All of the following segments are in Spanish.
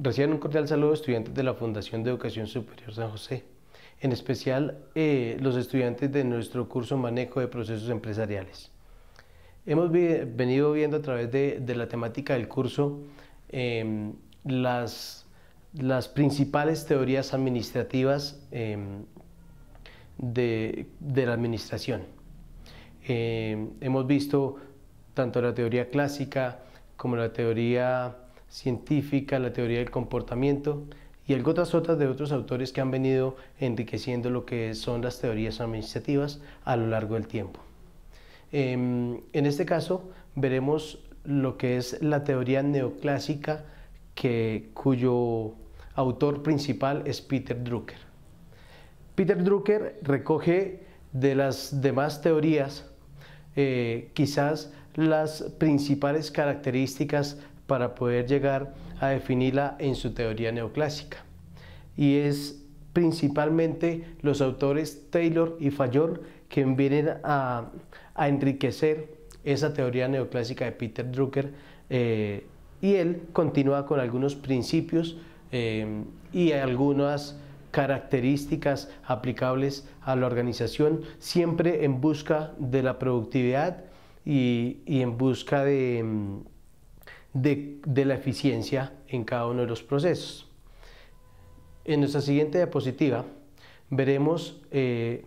Reciban un cordial saludo estudiantes de la Fundación de Educación Superior San José, en especial eh, los estudiantes de nuestro curso Manejo de Procesos Empresariales. Hemos venido viendo a través de, la temática del curso em, las, las, principales teorías administrativas em, de, de, la administración. Em, hemos visto tanto la teoría clásica como la teoría científica, la teoría del comportamiento y el gotasotas otras de otros autores que han venido enriqueciendo lo que son las teorías administrativas a lo largo del tiempo. Em, en este caso veremos lo que es la teoría neoclásica que, cuyo autor principal es Peter Drucker. Peter Drucker recoge de las demás teorías eh, quizás las principales características para poder llegar a definirla en su teoría neoclásica. Y es principalmente los autores Taylor y Fayol quien vienen a, enriquecer esa teoría neoclásica de Peter Drucker eh, y él continúa con algunos principios eh, y algunas características aplicables a la organización, siempre en busca de la productividad y en busca de mm, de, la eficiencia en cada uno de los procesos. En nuestra siguiente diapositiva veremos eh,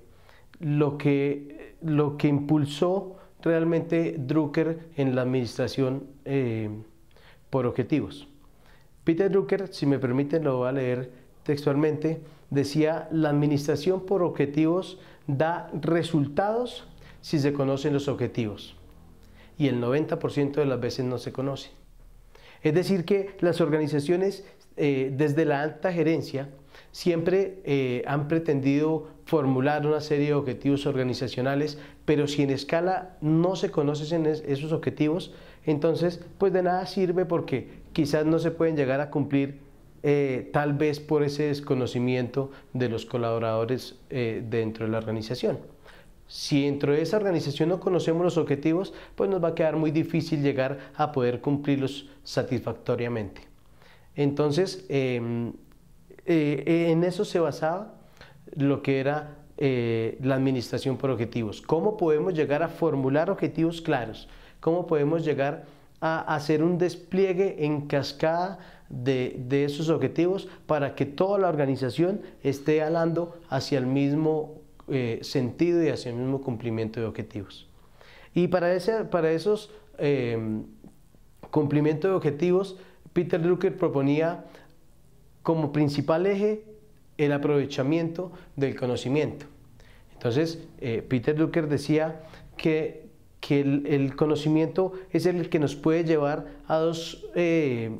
lo, que, lo que impulsó realmente Drucker en la administración eh, por objetivos. Peter Drucker, si me permiten, lo voy a leer textualmente, decía, la administración por objetivos da resultados si se conocen los objetivos y el 90% de las veces no se conocen. Es decir, que las organizaciones eh, desde la alta gerencia siempre eh, han pretendido formular una serie de objetivos organizacionales, pero si en escala no se conocen esos objetivos, entonces pues de nada sirve porque quizás no se pueden llegar a cumplir eh, tal vez por ese desconocimiento de los colaboradores dentro de la organización. Si dentro de esa organización no conocemos los objetivos, pues nos va a quedar muy difícil llegar a poder cumplirlos satisfactoriamente. Entonces, em, eh, eh, en eso se basaba lo que era eh, la administración por objetivos. ¿Cómo podemos llegar a formular objetivos claros? ¿Cómo podemos llegar a hacer un despliegue en cascada de, esos objetivos para que toda la organización esté alando hacia el mismo eh, sentido y hacia el mismo cumplimiento de objetivos. Y para, ese, para esos em, cumplimiento de objetivos, Peter Drucker proponía como principal eje el aprovechamiento del conocimiento. Entonces, eh, Peter Drucker decía que, el, conocimiento es el que nos puede llevar a dos, eh,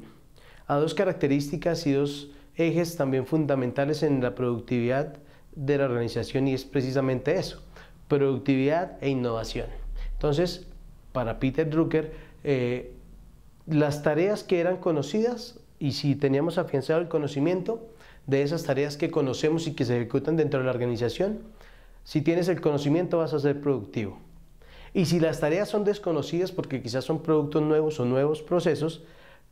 a dos características y dos ejes también fundamentales en la productividad de la organización y es precisamente eso, productividad e innovación. Entonces, para Peter Drucker, eh, las tareas que eran conocidas y si teníamos afianzado el conocimiento de esas tareas que conocemos y que se ejecutan dentro de la organización, si tienes el conocimiento vas a ser productivo. Y si las tareas son desconocidas porque quizás son productos nuevos o nuevos procesos,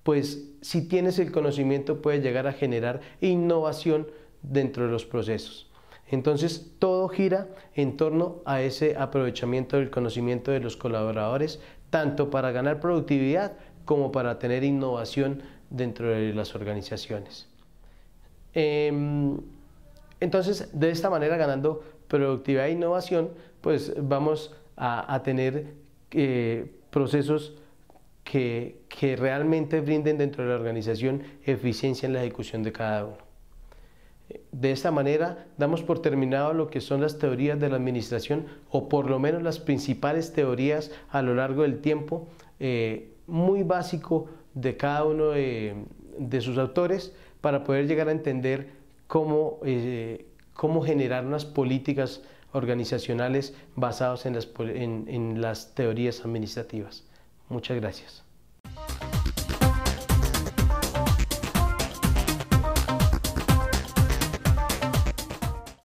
pues si tienes el conocimiento puedes llegar a generar innovación dentro de los procesos. Entonces, todo gira en torno a ese aprovechamiento del conocimiento de los colaboradores, tanto para ganar productividad como para tener innovación dentro de las organizaciones. Em, entonces, de esta manera, ganando productividad e innovación, pues vamos a, tener eh, procesos que realmente brinden dentro de la organización eficiencia en la ejecución de cada uno. De esta manera damos por terminado lo que son las teorías de la administración o por lo menos las principales teorías a lo largo del tiempo, eh, muy básico de cada uno eh, de, sus autores para poder llegar a entender cómo, eh, cómo generar unas políticas organizacionales basadas en las teorías administrativas. Muchas gracias.